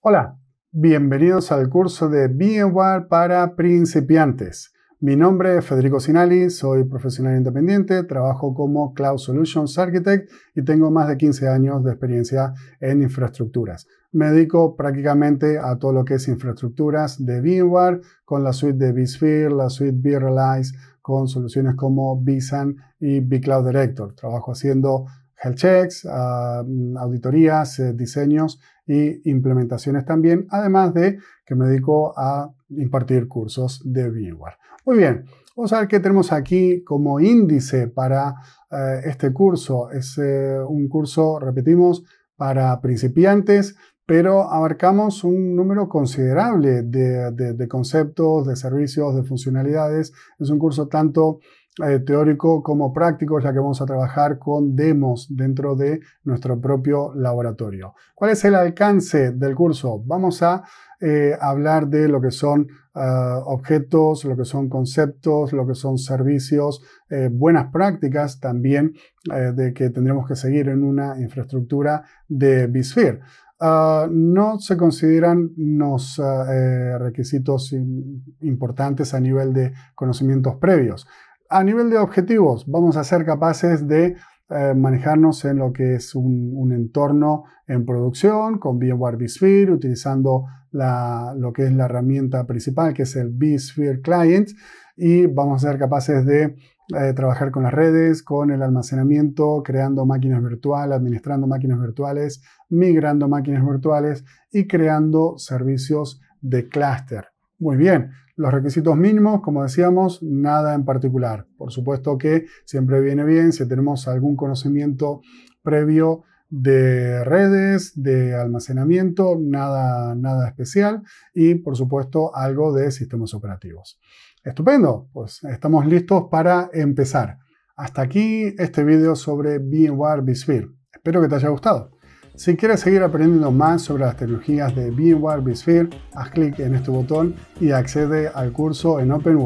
Hola, bienvenidos al curso de VMware para principiantes. Mi nombre es Federico Sinali, soy profesional independiente, trabajo como Cloud Solutions Architect y tengo más de 15 años de experiencia en infraestructuras. Me dedico prácticamente a todo lo que es infraestructuras de VMware con la suite de vSphere, la suite vRealize, con soluciones como vSAN y vCloud Director. Trabajo haciendo health checks, ah, mm, auditorías, eh, diseños e implementaciones también, además de que me dedico a impartir cursos de VMware. Muy bien, vamos a ver qué tenemos aquí como índice para eh, este curso. Es eh, un curso, repetimos, para principiantes, pero abarcamos un número considerable de, conceptos, de servicios, de funcionalidades. Es un curso tanto eh, teórico como práctico, ya que vamos a trabajar con demos dentro de nuestro propio laboratorio. ¿Cuál es el alcance del curso? Vamos a eh, hablar de lo que son eh, objetos, lo que son conceptos, lo que son servicios, buenas prácticas también de que tendremos que seguir en una infraestructura de BISphere. Ah, no se consideran unos requisitos importantes a nivel de conocimientos previos. A nivel de objetivos, vamos a ser capaces de eh, manejarnos en lo que es un, entorno en producción con VMware vSphere, utilizando lo que es la herramienta principal, que es el vSphere Client, y vamos a ser capaces de eh, trabajar con las redes, con el almacenamiento, creando máquinas virtuales, administrando máquinas virtuales, migrando máquinas virtuales y creando servicios de clúster. Muy bien, los requisitos mínimos, como decíamos, nada en particular. Por supuesto que siempre viene bien si tenemos algún conocimiento previo de redes, de almacenamiento, nada, nada especial y por supuesto algo de sistemas operativos. Estupendo, pues estamos listos para empezar. Hasta aquí este video sobre VMware vSphere. Espero que te haya gustado. Si quieres seguir aprendiendo más sobre las tecnologías de VMware vSphere, haz clic en este botón y accede al curso en Open